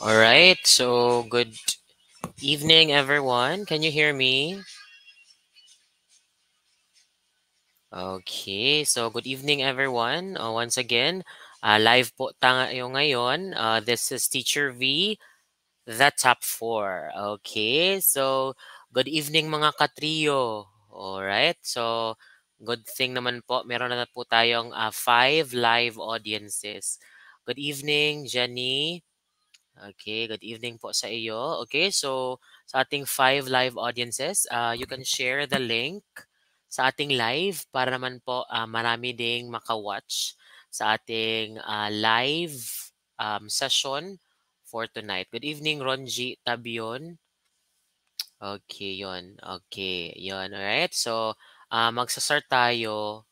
All right, so good evening, everyone. Can you hear me? Okay, so good evening, everyone. Uh, once again, uh, live po tayo ngayon. Uh, this is Teacher V, the top four. Okay, so good evening mga katrio. Alright, so good thing naman po, meron na po tayong uh, five live audiences. Good evening, Jenny. Okay, good evening po sa iyo. Okay, so sa ating five live audiences, uh, you can share the link sa ating live para naman po uh, marami ding makawatch sa ating uh, live um, session for tonight. Good evening, Ronji Tabion. Okay, yon. Okay, yon. Alright, so uh, magsa-start tayo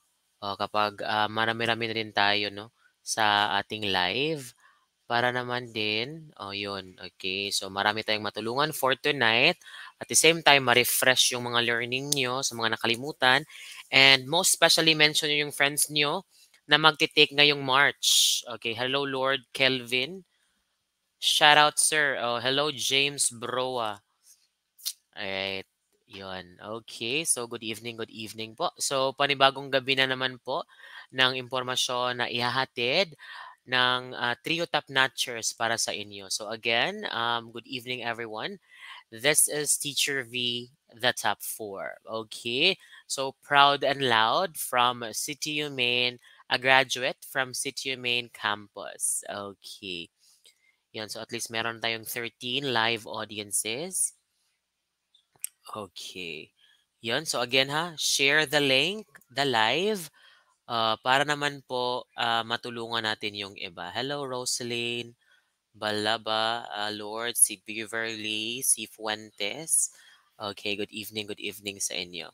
uh, kapag uh, marami-rami na rin tayo no, sa ating live para naman din, oh yun, okay. So marami tayong matulungan for tonight. At the same time, ma-refresh yung mga learning nyo sa mga nakalimutan. And most especially, mention yung friends nyo na magtitake ngayong March. Okay, hello Lord Kelvin. Shout out sir. Oh, hello James Broa. Alright, yun. Okay, so good evening, good evening po. So panibagong gabi na naman po ng impormasyon na ihahatid ng uh, Trio Top Notchers para sa inyo. So again, um, good evening everyone. This is Teacher V, the top four. Okay, so proud and loud from City Humane, a graduate from City Humane campus. Okay. Yan, so at least meron tayong 13 live audiences. Okay. Yan, so again ha, share the link, the live, Uh, para naman po uh, matulungan natin yung iba. Hello Rosaline, Balaba, uh, Lord, si Beverly, si Fuentes. Okay, good evening, good evening sa inyo.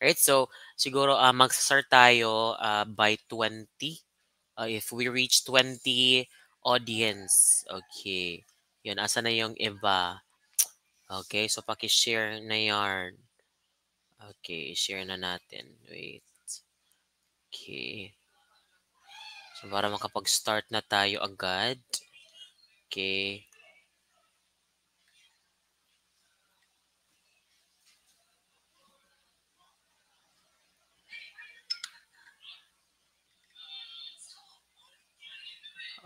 Alright, so siguro uh, mag-start tayo uh, by 20. Uh, if we reach 20 audience, okay. Yun, asa na yung iba? Okay, so paki-share na yarn. Okay, share na natin. Wait. Okay. So, para makapag-start na tayo agad. Okay.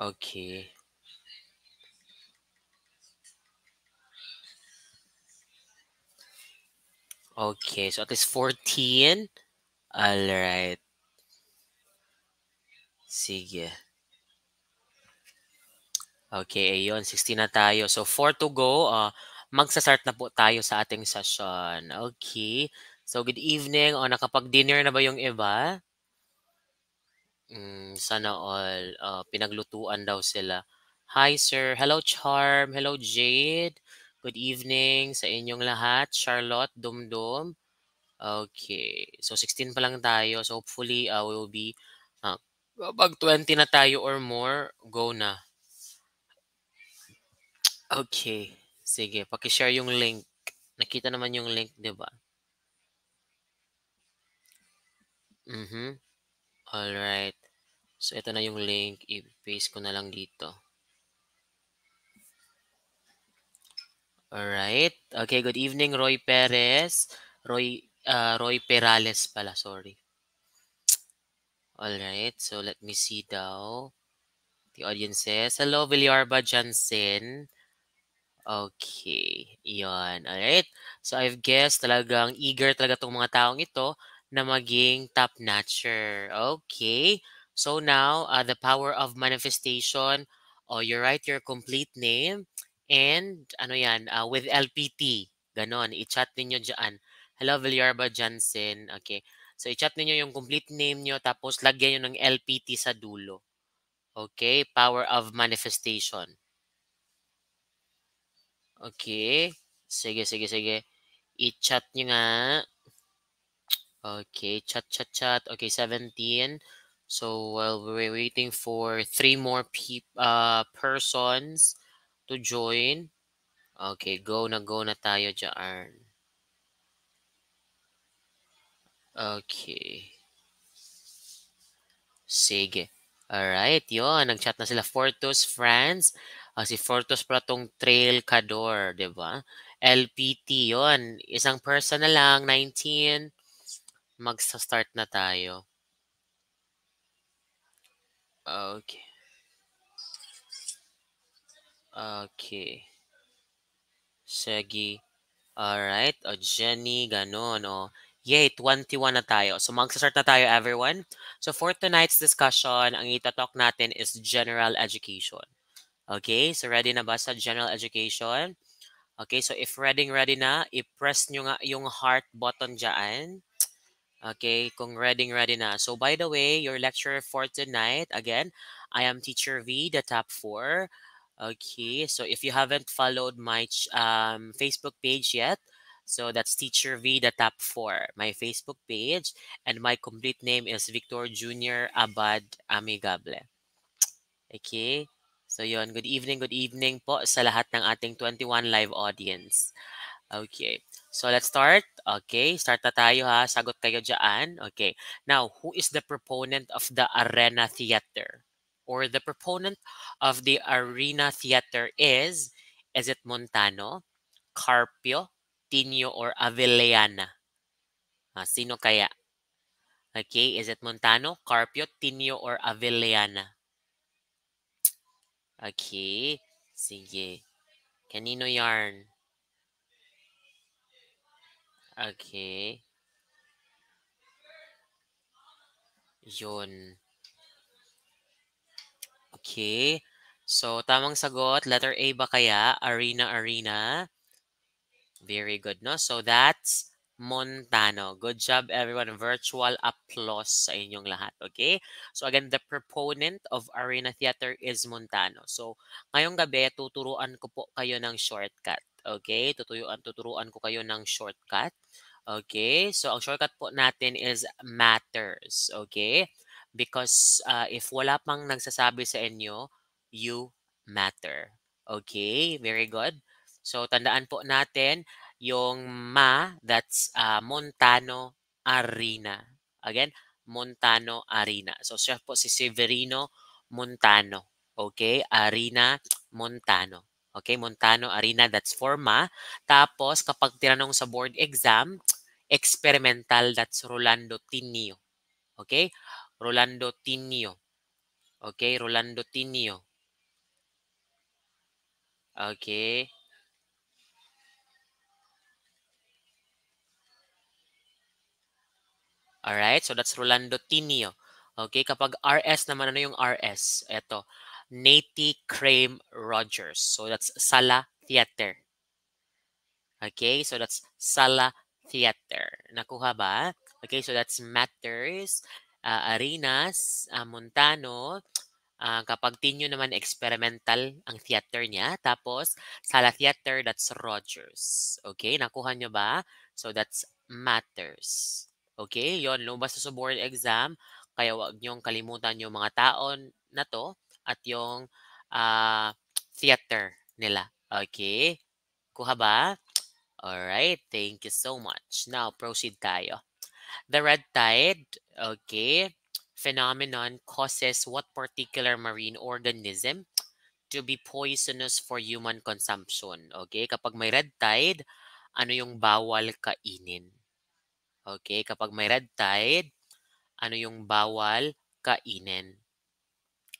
Okay. Okay, so at least 14. All right. Sige. Okay, ayun. 16 na tayo. So, 4 to go. Uh, magsasart na po tayo sa ating session. Okay. So, good evening. O, oh, nakapag-dinner na ba yung iba? Mm, sana all. Uh, pinaglutuan daw sila. Hi, sir. Hello, Charm. Hello, Jade. Good evening sa inyong lahat. Charlotte, Dumdum. Okay. So, 16 pa lang tayo. So, hopefully, uh, we will be pag 20 na tayo or more, go na. Okay. Sige, paki-share yung link. Nakita naman yung link, 'di ba? Mhm. All right. So ito na yung link, i-paste ko na lang dito. All right. Okay, good evening Roy Perez. Roy uh, Roy Perales pala, sorry. Alright, so let me see daw the audiences. Hello, Villarba Jansen. Okay, yon. Alright, so I've guessed talagang eager talaga tong mga taong ito na maging top-notcher. Okay, so now uh, the power of manifestation. Oh, you write your complete name and ano yan, uh, with LPT. Ganon, i-chat ninyo dyan. Hello, Villarba Jansen. Okay. So, i-chat niyo yung complete name niyo tapos lagyan niyo ng LPT sa dulo. Okay? Power of manifestation. Okay. Sige, sige, sige. I-chat niyo nga. Okay, chat, chat, chat. Okay, 17. So, while well, we're waiting for three more pe uh, persons to join. Okay, go na, go na tayo, Jaan. Okay. Sige. Alright, yun. Nag-chat na sila. Fortus Friends. Uh, ah, si Fortus tong Trail Cador, di ba? LPT yun. Isang person na lang, 19. Magsa-start na tayo. Okay. Okay. Sige. Alright. O, Jenny, ganun. O, Yay, 21 na tayo. So magsa-start na tayo everyone. So for tonight's discussion, ang itatalk natin is general education. Okay, so ready na ba sa general education? Okay, so if ready ready na, i-press nyo nga yung heart button dyan. Okay, kung ready ready na. So by the way, your lecturer for tonight, again, I am Teacher V, the top four. Okay, so if you haven't followed my um, Facebook page yet, So that's Teacher V, the top four. My Facebook page and my complete name is Victor Jr. Abad Amigable. Okay? So yon good evening, good evening po sa lahat ng ating 21 live audience. Okay. So let's start. Okay, start na tayo ha. Sagot kayo jaan. Okay. Now, who is the proponent of the Arena Theater? Or the proponent of the Arena Theater is, is it Montano, Carpio, Montino or Avellana? Uh, ah, sino kaya? Okay, is it Montano, Carpio, Tinio, or Avellana? Okay, sige. Kanino yarn? Okay. Yun. Okay. So, tamang sagot, letter A ba kaya? Arena, arena. Very good, no? So that's Montano. Good job, everyone. Virtual applause sa inyong lahat, okay? So again, the proponent of Arena Theater is Montano. So ngayong gabi, tuturuan ko po kayo ng shortcut, okay? Tutuyuan, ah, tuturuan ko kayo ng shortcut. Okay, so ang shortcut po natin is matters, okay? Because uh, if wala pang nagsasabi sa inyo, you matter. Okay, very good. So tandaan po natin yung ma, that's uh, Montano Arena. Again, Montano Arena. So siya po si Severino Montano. Okay, Arena Montano. Okay, Montano Arena, that's for ma. Tapos kapag tinanong sa board exam, experimental, that's Rolando Tinio. Okay, Rolando Tinio. Okay, Rolando Tinio. Okay. Alright, so that's Rolando Tinio. Okay, kapag RS naman, ano yung RS? Ito, Nate Crame Rogers. So that's Sala Theater. Okay, so that's Sala Theater. Nakuha ba? Okay, so that's Matters, uh, Arenas, uh, Montano, Uh, kapag Tinio naman experimental ang theater niya. Tapos, sala theater, that's Rogers. Okay, nakuha nyo ba? So, that's matters. Okay, yon lumabas na sa board exam. Kaya wag niyong kalimutan yung mga taon na to at yung uh, theater nila. Okay? Kuha ba? Alright, thank you so much. Now, proceed tayo. The red tide, okay, phenomenon causes what particular marine organism to be poisonous for human consumption? Okay, kapag may red tide, ano yung bawal kainin? Okay, kapag may red tide, ano yung bawal kainin?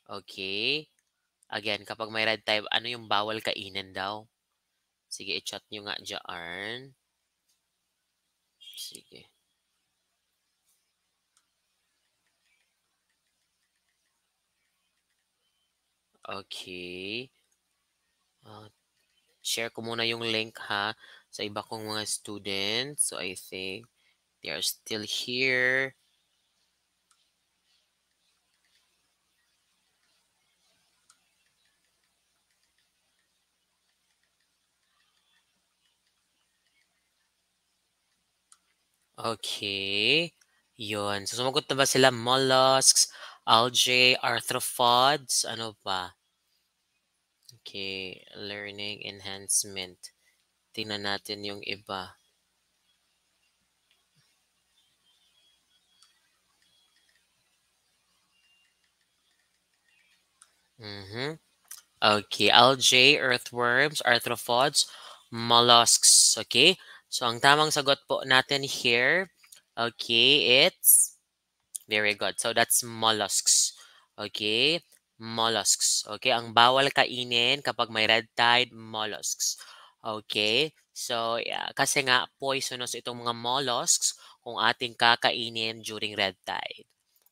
Okay. Again, kapag may red tide, ano yung bawal kainin daw? Sige, i-chat nyo nga dyan. Sige. Okay. Uh, share ko muna yung link ha sa iba kong mga students. So I think They are still here. Okay. Yun. So, sumagot na ba sila? Mollusks, algae, arthropods, ano pa? Okay. Learning enhancement. Tingnan natin yung iba. Mm-hmm. Okay, algae, earthworms, arthropods, mollusks. Okay, so ang tamang sagot po natin here, okay, it's, very good. So that's mollusks. Okay, mollusks. Okay, ang bawal kainin kapag may red tide, mollusks. Okay, so yeah, kasi nga poisonous itong mga mollusks kung ating kakainin during red tide.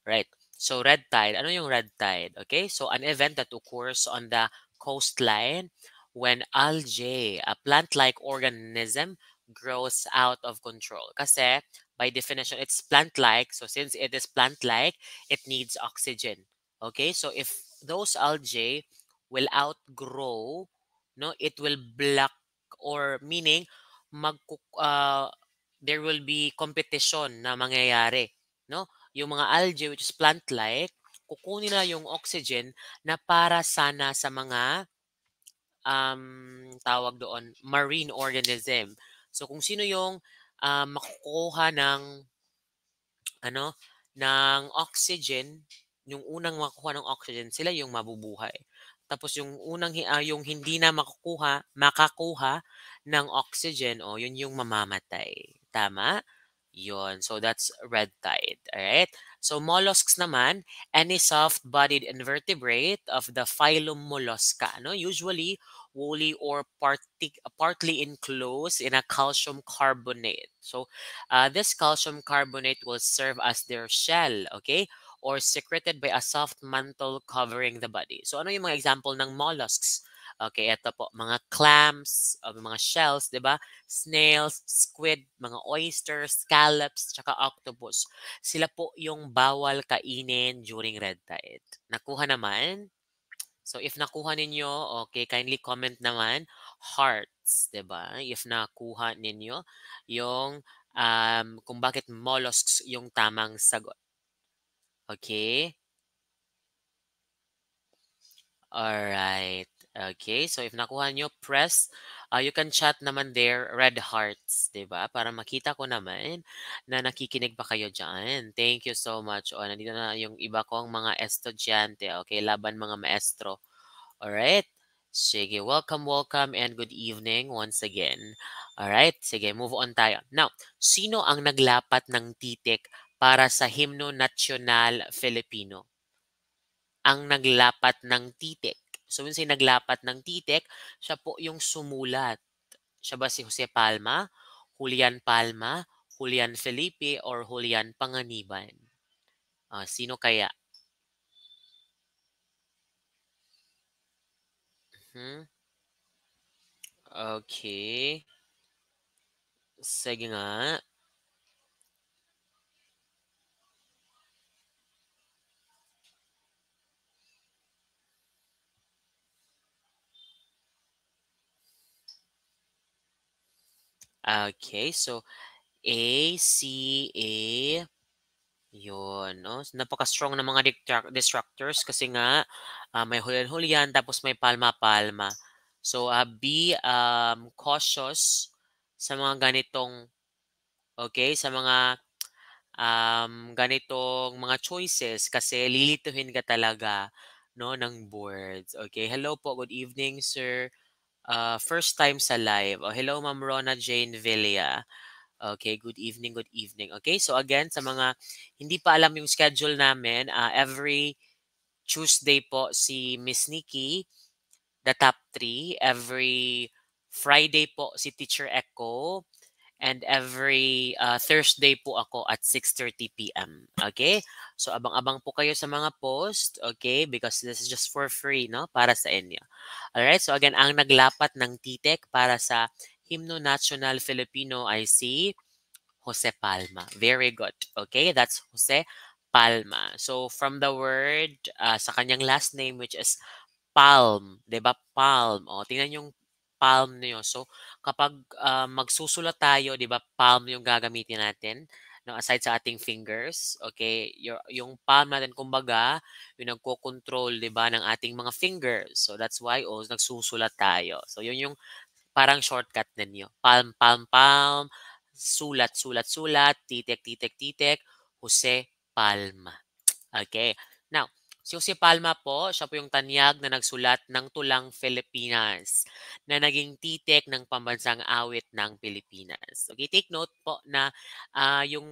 Right. So red tide, ano yung red tide? Okay, so an event that occurs on the coastline when algae, a plant-like organism, grows out of control. Kasi by definition, it's plant-like. So since it is plant-like, it needs oxygen. Okay, so if those algae will outgrow, no, it will block or meaning mag uh, there will be competition na mangyayari, no? yung mga algae which is plant-like, kukunin na yung oxygen na para sana sa mga um, tawag doon, marine organism. So kung sino yung uh, makukuha ng ano ng oxygen, yung unang makukuha ng oxygen, sila yung mabubuhay. Tapos yung unang uh, yung hindi na makukuha, makakuha ng oxygen, o oh, yun yung mamamatay. Tama? Yun. So that's red tide. Alright? So mollusks naman, any soft-bodied invertebrate of the phylum Mollusca. No? Usually wholly or parti- partly enclosed in a calcium carbonate. So uh, this calcium carbonate will serve as their shell. Okay? Or secreted by a soft mantle covering the body. So ano yung mga example ng mollusks? Okay, ito po, mga clams, o mga shells, di ba? Snails, squid, mga oysters, scallops, tsaka octopus. Sila po yung bawal kainin during red tide. Nakuha naman? So, if nakuha ninyo, okay, kindly comment naman, hearts, di ba? If nakuha ninyo, yung um, kung bakit mollusks yung tamang sagot. Okay? Alright. Okay, so if nakuha nyo, press. Uh, you can chat naman there, red hearts, ba diba? Para makita ko naman na nakikinig pa kayo dyan. Thank you so much. O, oh, nandito na yung iba kong mga estudyante. Okay, laban mga maestro. Alright? Sige, welcome, welcome, and good evening once again. Alright, sige, move on tayo. Now, sino ang naglapat ng titik para sa Himno National Filipino? Ang naglapat ng titik So, yun siya naglapat ng titek, siya po yung sumulat. Siya ba si Jose Palma, Julian Palma, Julian Felipe, or Julian Panganiban? Uh, sino kaya? Hmm? Okay. Sige nga. Okay, so A, C, A. Yun, no? napaka-strong ng mga distractors kasi nga uh, may hulian-hulian tapos may palma-palma. So, uh, ah, be um, cautious sa mga ganitong, okay, sa mga um, ganitong mga choices kasi lilituhin ka talaga no, ng boards. Okay, hello po, good evening, sir uh, first time sa live. Oh, hello, Ma'am Rona Jane Villa. Okay, good evening, good evening. Okay, so again, sa mga hindi pa alam yung schedule namin, uh, every Tuesday po si Miss Nikki, the top 3. Every Friday po si Teacher Echo. And every uh, Thursday po ako at 6.30 p.m. Okay? So abang-abang po kayo sa mga post, okay? Because this is just for free, no? Para sa inyo. Alright? So again, ang naglapat ng TTEC para sa Himno National Filipino I see Jose Palma. Very good. Okay? That's Jose Palma. So from the word uh, sa kanyang last name which is palm, 'di ba? Palm. O oh, tingnan yung palm niyo. So, kapag uh, magsusulat tayo, 'di ba, palm yung gagamitin natin. No, aside sa ating fingers, okay, your, yung palm natin, kumbaga, yung nagko-control, di ba, ng ating mga fingers. So, that's why, oh, nagsusulat tayo. So, yun yung parang shortcut ninyo. Palm, palm, palm, sulat, sulat, sulat, titek, titek, titek, Jose Palma. Okay. Now, Si Jose Palma po, siya po yung tanyag na nagsulat ng Tulang Filipinas na naging titek ng pambansang awit ng Pilipinas. Okay, take note po na uh, yung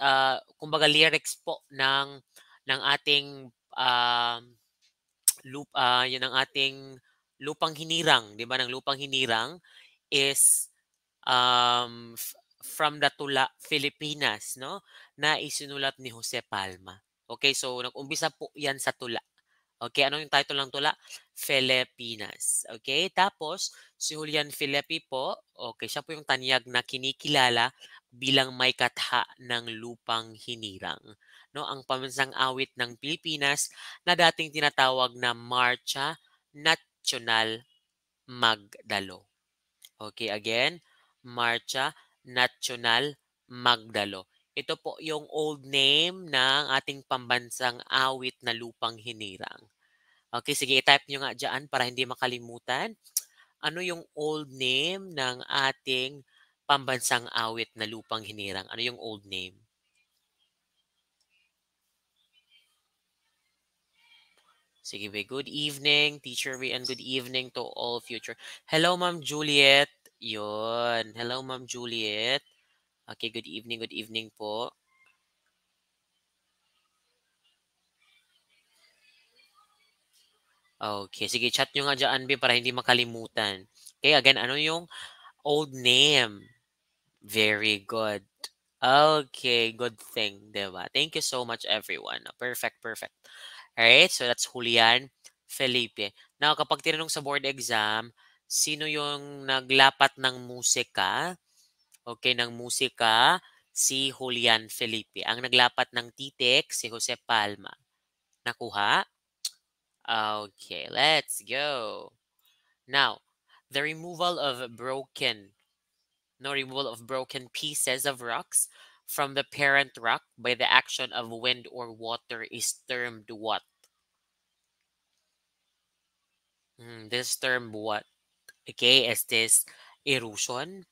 uh, kumbaga lyrics po ng ng ating uh, loop uh, yun ang ating lupang hinirang, 'di ba? Ng lupang hinirang is um, from the Tula Filipinas, no? Na isinulat ni Jose Palma. Okay, so nag-umbisa po yan sa tula. Okay, ano yung title ng tula? Filipinas. Okay, tapos si Julian Filipi po, okay, siya po yung tanyag na kinikilala bilang may katha ng lupang hinirang. No, ang pamansang awit ng Pilipinas na dating tinatawag na Marcha National Magdalo. Okay, again, Marcha National Magdalo. Ito po yung old name ng ating pambansang awit na lupang hinirang. Okay, sige, type nyo nga dyan para hindi makalimutan. Ano yung old name ng ating pambansang awit na lupang hinirang? Ano yung old name? Sige, be. good evening, teacher Ray, and good evening to all future. Hello, Ma'am Juliet. Yun. Hello, Ma'am Juliet. Okay, good evening, good evening po. Okay, sige, chat nyo nga dyan, B, para hindi makalimutan. Okay, again, ano yung old name? Very good. Okay, good thing, diba? Thank you so much, everyone. Perfect, perfect. Alright, so that's Julian Felipe. Now, kapag tinanong sa board exam, sino yung naglapat ng musika? okay, ng musika si Julian Felipe. Ang naglapat ng titik si Jose Palma. Nakuha? Okay, let's go. Now, the removal of broken, no removal of broken pieces of rocks from the parent rock by the action of wind or water is termed what? Mm, this term what? Okay, is this erosion?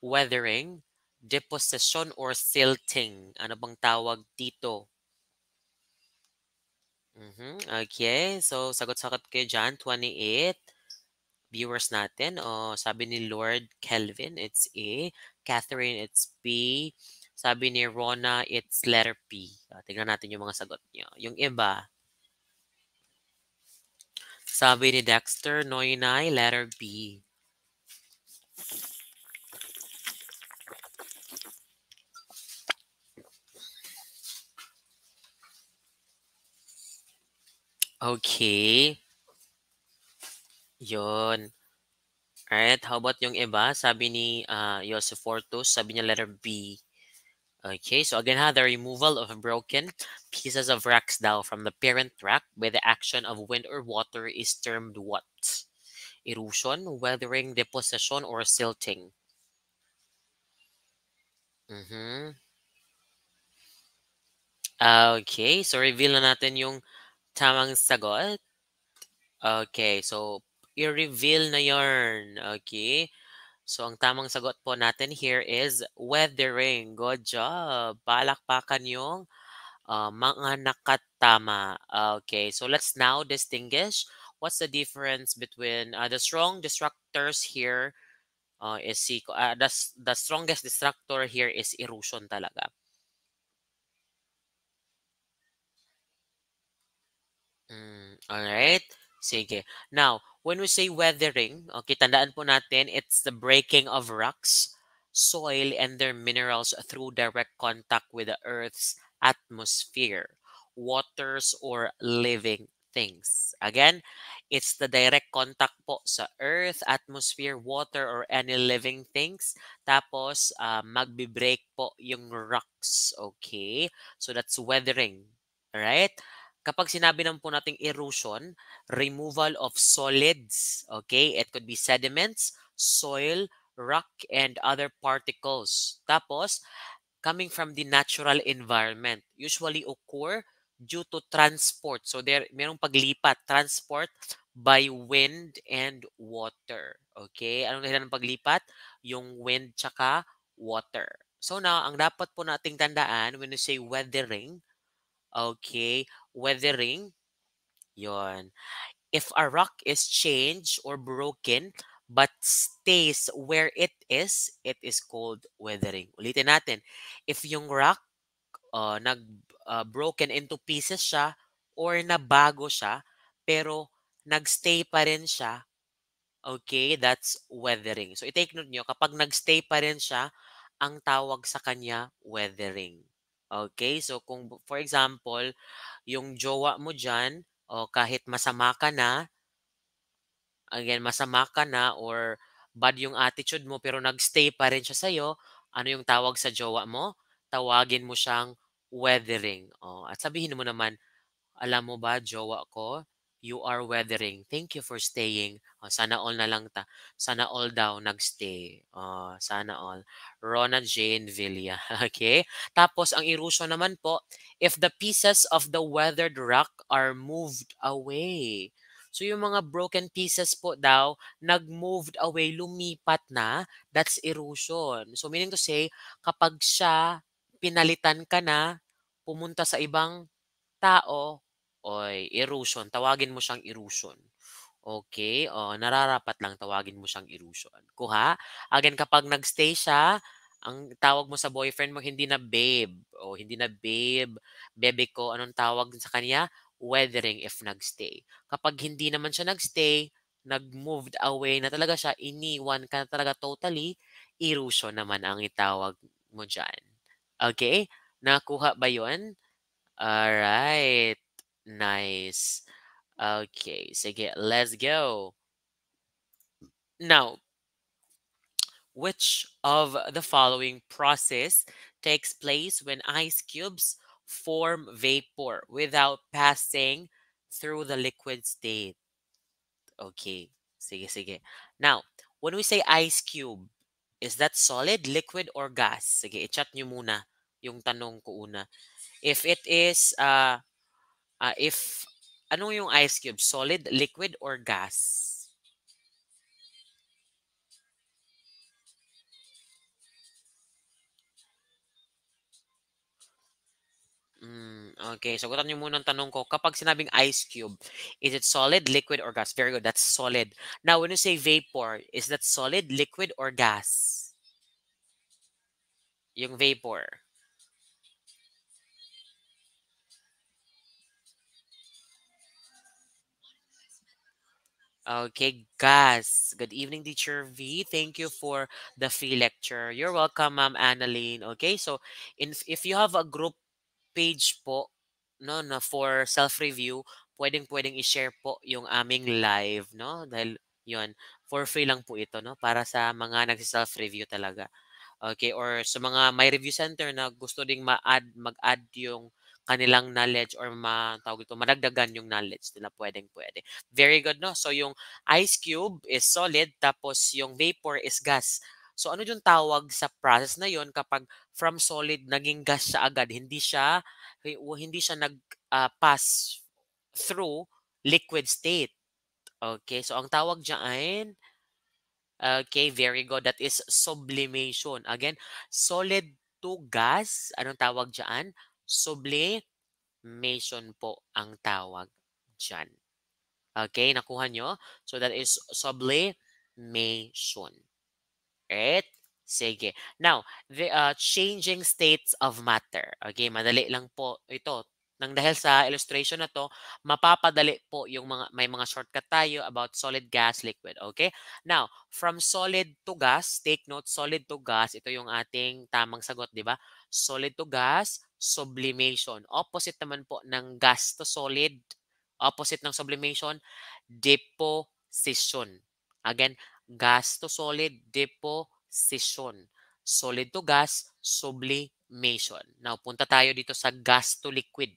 weathering, deposition or silting. Ano bang tawag dito? Mm-hmm. Okay, so sagot-sagot kayo dyan, 28 viewers natin. O, oh, sabi ni Lord Kelvin, it's A. Catherine, it's B. Sabi ni Rona, it's letter P. Ah, Tingnan natin yung mga sagot niyo. Yung iba, sabi ni Dexter, Noynay, letter B. Okay. Yun. Alright, how about yung iba? Sabi ni uh, Joseph Fortus, sabi niya letter B. Okay, so again, ha, the removal of broken pieces of racks daw from the parent rack by the action of wind or water is termed what? Erosion, weathering, deposition, or silting. Mm-hmm. Ah, okay, so reveal na natin yung Tamang sagot? Okay, so i-reveal na yarn. Okay. So, ang tamang sagot po natin here is weathering. Good job. Palakpakan yung uh, mga nakatama. Okay, so let's now distinguish what's the difference between uh, the strong destructors here uh, is si, uh, the, the strongest destructor here is erosion talaga. Mm, alright. Sige. Now, when we say weathering, okay, tandaan po natin, it's the breaking of rocks, soil, and their minerals through direct contact with the Earth's atmosphere, waters, or living things. Again, it's the direct contact po sa earth, atmosphere, water, or any living things. Tapos, uh, ah, magbe-break po yung rocks. Okay? So, that's weathering. Alright? Kapag sinabi naman po nating erosion, removal of solids, okay? It could be sediments, soil, rock, and other particles. Tapos, coming from the natural environment, usually occur due to transport. So, there, merong paglipat, transport by wind and water. Okay? Anong dahilan ng paglipat? Yung wind tsaka water. So now, ang dapat po nating tandaan when you say weathering, okay, weathering. Yon. If a rock is changed or broken but stays where it is, it is called weathering. Ulitin natin. If yung rock uh, nag uh, broken into pieces siya or nabago siya pero nagstay pa rin siya, okay, that's weathering. So i-take note nyo, kapag nagstay pa rin siya, ang tawag sa kanya weathering. Okay, so kung for example, yung jowa mo dyan, o kahit masama ka na, again, masama ka na or bad yung attitude mo pero nagstay pa rin siya sa'yo, ano yung tawag sa jowa mo? Tawagin mo siyang weathering. O, at sabihin mo naman, alam mo ba, jowa ko, you are weathering. Thank you for staying. Uh, sana all na lang ta. Sana all daw nagstay. Uh, sana all. Rona Jane Villa. okay? Tapos, ang iruso naman po, if the pieces of the weathered rock are moved away. So, yung mga broken pieces po daw, nag-moved away, lumipat na, that's erosion. So, meaning to say, kapag siya, pinalitan ka na, pumunta sa ibang tao, o erosion, tawagin mo siyang erosion. Okay, o nararapat lang tawagin mo siyang erosion. Kuha, again kapag nagstay siya, ang tawag mo sa boyfriend mo hindi na babe o hindi na babe, bebe ko, anong tawag sa kanya? Weathering if nagstay. Kapag hindi naman siya nagstay, nag-moved away na talaga siya, iniwan ka na talaga totally, erosion naman ang itawag mo dyan. Okay? Nakuha ba yun? Alright. Nice. Okay, sige, let's go. Now, which of the following process takes place when ice cubes form vapor without passing through the liquid state? Okay, sige, sige. Now, when we say ice cube, is that solid, liquid, or gas? Sige, i-chat nyo muna yung tanong ko una. If it is uh, uh, if ano yung ice cube? Solid, liquid, or gas? Mm, okay, sagutan niyo muna ang tanong ko. Kapag sinabing ice cube, is it solid, liquid, or gas? Very good, that's solid. Now, when you say vapor, is that solid, liquid, or gas? Yung vapor. Okay, Gus. Good evening, Teacher V. Thank you for the free lecture. You're welcome, Ma'am Annalene. Okay, so in, if you have a group page po no, na for self-review, pwedeng-pwedeng i-share po yung aming live, no? Dahil yun, for free lang po ito, no? Para sa mga nagsi self review talaga. Okay, or sa mga may review center na gusto ding ma-add, mag-add yung kanilang knowledge or ma tawag ito, madagdagan yung knowledge nila pwedeng pwede. Very good, no? So yung ice cube is solid tapos yung vapor is gas. So ano yung tawag sa process na yon kapag from solid naging gas siya agad, hindi siya hindi siya nag uh, pass through liquid state. Okay, so ang tawag diyan Okay, very good. That is sublimation. Again, solid to gas, anong tawag diyan? sublimation po ang tawag dyan. Okay, nakuha nyo? So that is sublimation. Right? Sige. Now, the uh, changing states of matter. Okay, madali lang po ito. Nang dahil sa illustration na to, mapapadali po yung mga may mga shortcut tayo about solid gas liquid, okay? Now, from solid to gas, take note solid to gas, ito yung ating tamang sagot, di ba? Solid to gas, sublimation. Opposite naman po ng gasto solid, opposite ng sublimation, deposition. Again, gasto solid, deposition. Solid to gas, sublimation. Now, punta tayo dito sa gas to liquid.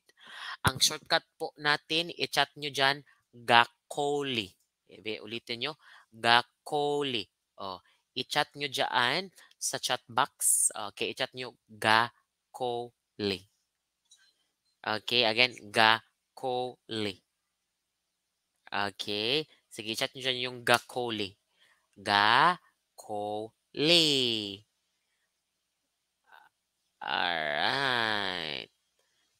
Ang shortcut po natin, i-chat nyo dyan, Gakoli. Ebe, ulitin nyo, Gakoli. O, i-chat nyo dyan sa chat box. Okay, i-chat nyo Gakoli. Gakoli. Okay, again, Gakoli. Okay, sige, chat nyo dyan yung Gakoli. Gakoli. Alright.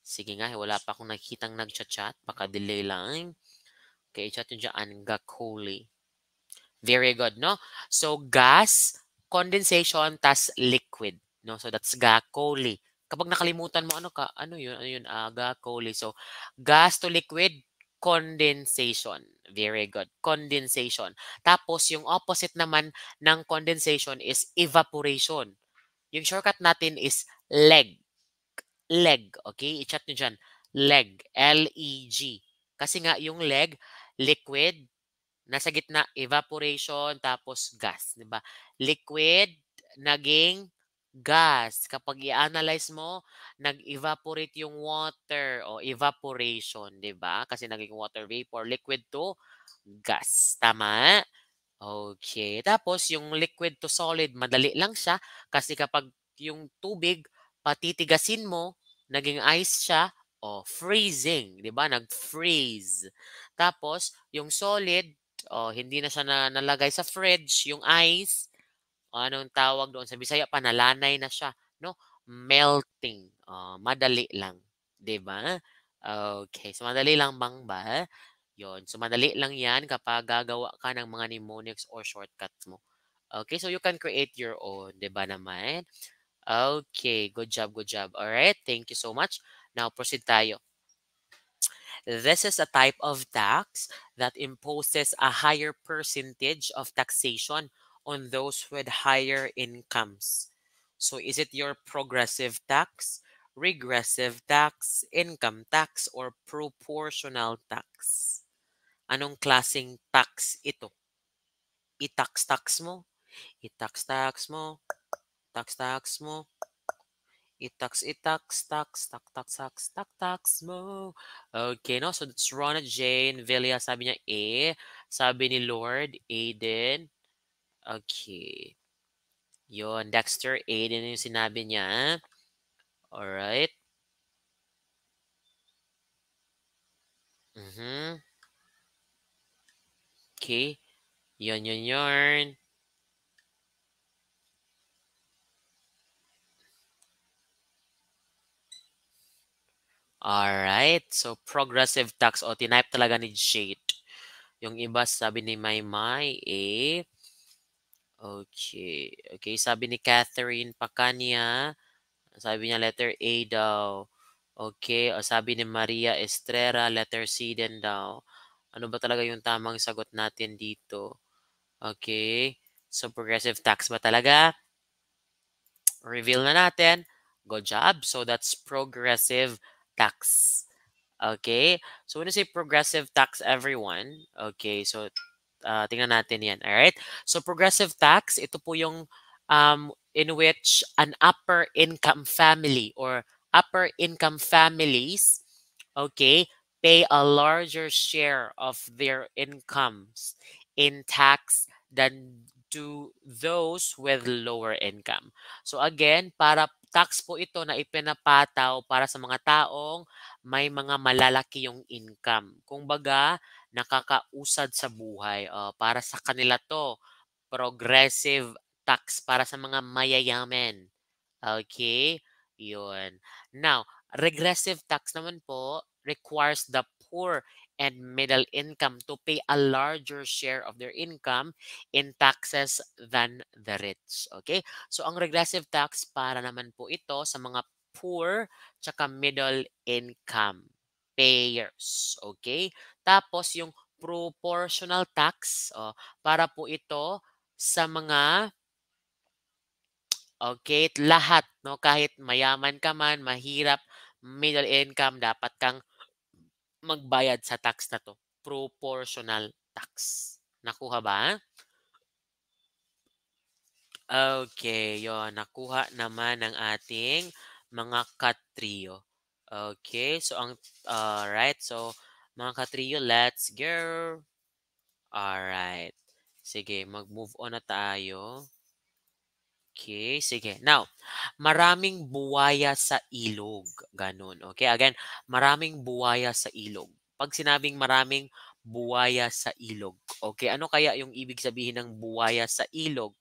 Sige nga, wala pa akong nakikitang nag-chat-chat. Baka delay lang. Okay, chat nyo dyan, gakoli. Very good, no? So, gas, condensation, tas liquid. No? So, that's gakoli kapag nakalimutan mo ano ka, ano yun, ano yun, aga, ah, Coley. So, gas to liquid condensation. Very good. Condensation. Tapos, yung opposite naman ng condensation is evaporation. Yung shortcut natin is leg. Leg. Okay? I-chat niyo dyan. Leg. L-E-G. Kasi nga, yung leg, liquid, nasa gitna, evaporation, tapos gas. di ba Liquid, naging gas. Kapag i-analyze mo, nag-evaporate yung water o evaporation, di ba? Kasi naging water vapor, liquid to gas. Tama? Okay. Tapos, yung liquid to solid, madali lang siya kasi kapag yung tubig, patitigasin mo, naging ice siya, o freezing, 'di ba? Nag-freeze. Tapos yung solid, o hindi na siya na, nalagay sa fridge, yung ice, Ah, anong tawag doon sa Bisaya, panalanay na siya, no? Melting. Uh, madali lang, 'di ba? Okay, so madali lang bang ba? Yon, so madali lang 'yan kapag gagawa ka ng mga mnemonics or shortcuts mo. Okay, so you can create your own, 'di ba naman? Okay, good job, good job. All right, thank you so much. Now proceed tayo. This is a type of tax that imposes a higher percentage of taxation on those with higher incomes. So is it your progressive tax, regressive tax, income tax, or proportional tax? Anong klasing tax ito? itax tax mo, itax tax mo, tax-tax mo, Itax, itax, tax, tax, tax, tax, tax, tax mo. Okay, no? So, that's Rona Jane Villa. Sabi niya A. Eh. Sabi ni Lord, A eh din. Okay. Yon, Dexter, Aiden yung sinabi niya. Ha? Ah. Alright. Mm-hmm. Okay. Yon, yon, yon. Alright. So, progressive tax o oh, tinipe talaga ni Jade. Yung iba sabi ni Maymay, eh, Okay. Okay, sabi ni Catherine Pacania, sabi niya letter A daw. Okay, o sabi ni Maria Estrera, letter C din daw. Ano ba talaga yung tamang sagot natin dito? Okay, so progressive tax ba talaga? Reveal na natin. Good job. So that's progressive tax. Okay, so when you say progressive tax, everyone, okay, so Uh, tingnan natin yan, alright? So progressive tax, ito po yung um, in which an upper income family or upper income families, okay, pay a larger share of their incomes in tax than do those with lower income. So again, para tax po ito na ipinapataw para sa mga taong may mga malalaki yung income. Kung baga, nakakausad sa buhay. Uh, para sa kanila to, progressive tax para sa mga mayayaman. Okay? Yun. Now, regressive tax naman po requires the poor and middle income to pay a larger share of their income in taxes than the rich. Okay? So, ang regressive tax para naman po ito sa mga poor tsaka middle income payers. Okay? Tapos yung proportional tax oh, para po ito sa mga okay, lahat no kahit mayaman ka man, mahirap, middle income dapat kang magbayad sa tax na to. Proportional tax. Nakuha ba? Okay, yon nakuha naman ng ating mga katrio. Okay, so ang uh, right, so mga katrio, let's go! Alright. Sige, mag-move on na tayo. Okay, sige. Now, maraming buwaya sa ilog. Ganun. Okay, again, maraming buwaya sa ilog. Pag sinabing maraming buwaya sa ilog, okay, ano kaya yung ibig sabihin ng buwaya sa ilog?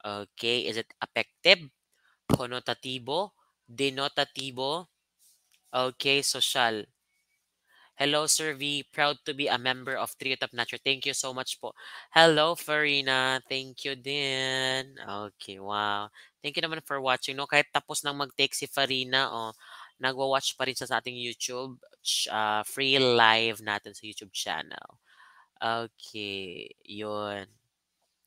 Okay, is it affective? Konotatibo? Denotatibo? Okay, social. Hello, Sir V. Proud to be a member of Tree Top Nature. Thank you so much po. Hello, Farina. Thank you din. Okay, wow. Thank you naman for watching. No? Kahit tapos nang mag-take si Farina, oh, nagwa-watch pa rin sa ating YouTube uh, free live natin sa YouTube channel. Okay, yun.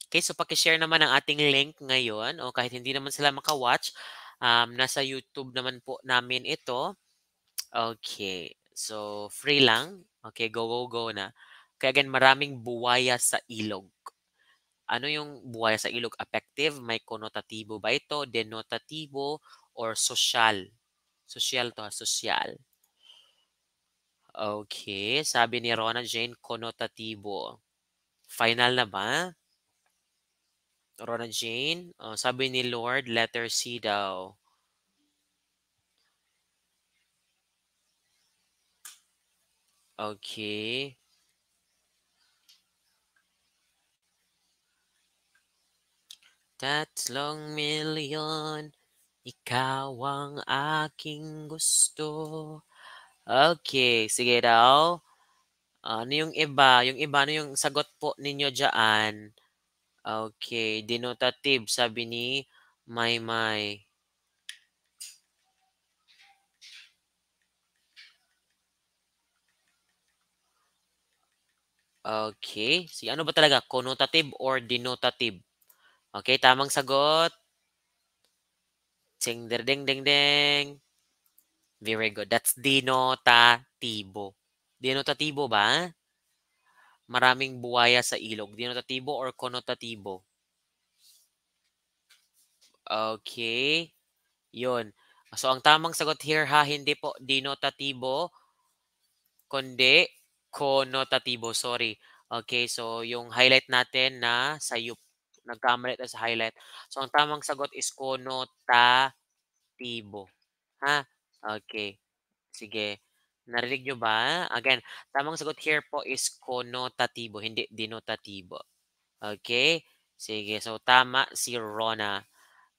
Okay, so pakishare naman ang ating link ngayon o oh, kahit hindi naman sila makawatch, um, nasa YouTube naman po namin ito. Okay. So, free lang. Okay, go, go, go na. Kaya again, maraming buwaya sa ilog. Ano yung buwaya sa ilog? Affective, may konotatibo ba ito? Denotatibo or social? Social to, ah, social. Okay, sabi ni Rona Jane, konotatibo. Final na ba? Rona Jane, oh, sabi ni Lord, letter C daw. Okay. Tatlong million, ikaw ang aking gusto. Okay, sige daw. Ano yung iba? Yung iba, ano yung sagot po ninyo dyan? Okay, denotative, sabi ni Maymay. Okay. Si ano ba talaga? Connotative or denotative? Okay, tamang sagot. Ching der ding ding ding. Very good. That's denotativo. Denotativo ba? Maraming buwaya sa ilog. Denotativo or connotativo? Okay. Yun. So, ang tamang sagot here ha, hindi po denotativo, kundi konotatibo, sorry. Okay, so yung highlight natin na sa yup, nagkamali tayo sa highlight. So ang tamang sagot is konotatibo. Ha? Okay. Sige. Narinig nyo ba? Again, tamang sagot here po is konotatibo, hindi denotatibo. Okay? Sige. So tama si Rona.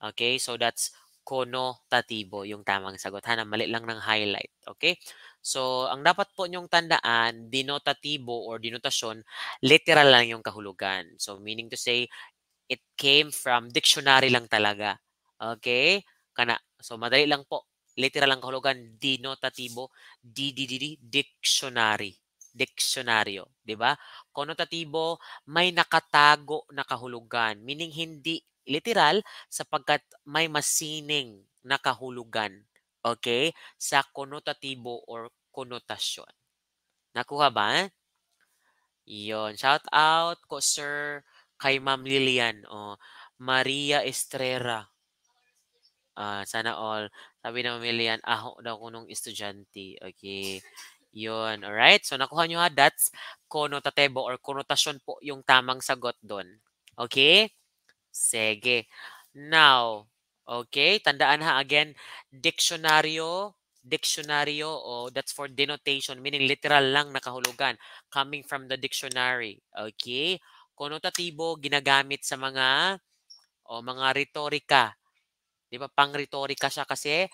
Okay? So that's konotatibo yung tamang sagot. Hana, mali lang ng highlight. Okay? So, ang dapat po niyong tandaan, denotatibo or denotasyon, literal lang yung kahulugan. So, meaning to say, it came from dictionary lang talaga. Okay? Kana. So, madali lang po. Literal lang kahulugan, denotatibo, d d, -d dictionary diksyonaryo, 'di ba? Connotatibo may nakatago na kahulugan, meaning hindi literal sapagkat may masining na kahulugan, okay, sa konotatibo or konotasyon. Nakuha ba? Yon, shout out ko sir kay Ma'am Lilian o oh. Maria Estrera. Uh, sana all. Sabi na Ma'am Lilian, aho daw ko nung estudyante. Okay. Yun, alright? So, nakuha nyo ha, that's konotatibo or konotasyon po yung tamang sagot doon. Okay? Sige. Now, okay, tandaan ha again, diksyonaryo, diksyonaryo oh, that's for denotation, meaning literal lang nakahulugan, coming from the dictionary. Okay? Konotatibo ginagamit sa mga o oh, mga retorika. 'Di ba? Pang-retorika siya kasi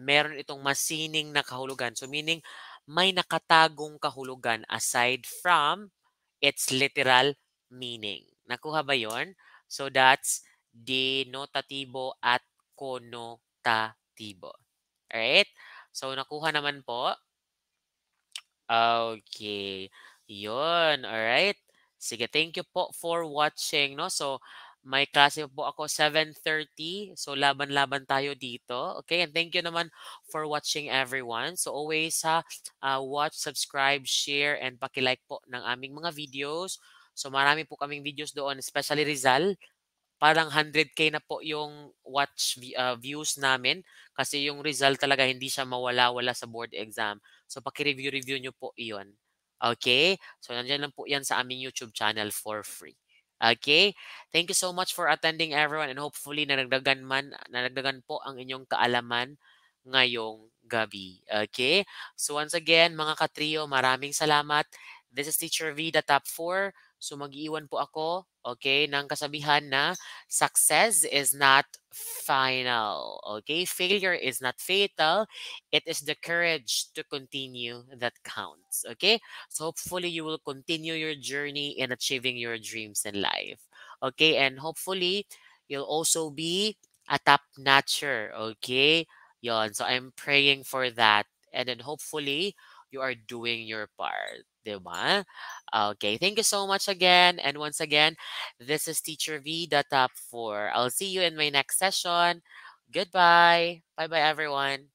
meron itong masining na kahulugan. So meaning may nakatagong kahulugan aside from its literal meaning. Nakuha ba 'yon? So that's denotativo at connotativo. Alright? So nakuha naman po. Okay. Yun. Alright. Sige, thank you po for watching. No? So, may klase po ako 7.30. So, laban-laban tayo dito. Okay, and thank you naman for watching everyone. So, always ha, uh, watch, subscribe, share, and pakilike po ng aming mga videos. So marami po kaming videos doon, especially Rizal. Parang 100k na po yung watch uh, views namin kasi yung Rizal talaga hindi siya mawala-wala sa board exam. So paki-review-review nyo po iyon. Okay? So nandiyan lang po yan sa aming YouTube channel for free. Okay? Thank you so much for attending everyone and hopefully naragdagan man, naragdagan po ang inyong kaalaman ngayong gabi. Okay? So once again, mga katriyo, maraming salamat. This is Teacher V, the top 4. So mag-iwan po ako, okay, ng kasabihan na success is not final, okay? Failure is not fatal. It is the courage to continue that counts, okay? So hopefully you will continue your journey in achieving your dreams in life, okay? And hopefully you'll also be a top-notcher, okay? Yon, so I'm praying for that. And then hopefully you are doing your part. 'Di Okay, thank you so much again. And once again, this is Teacher V, the top four. I'll see you in my next session. Goodbye. Bye-bye, everyone.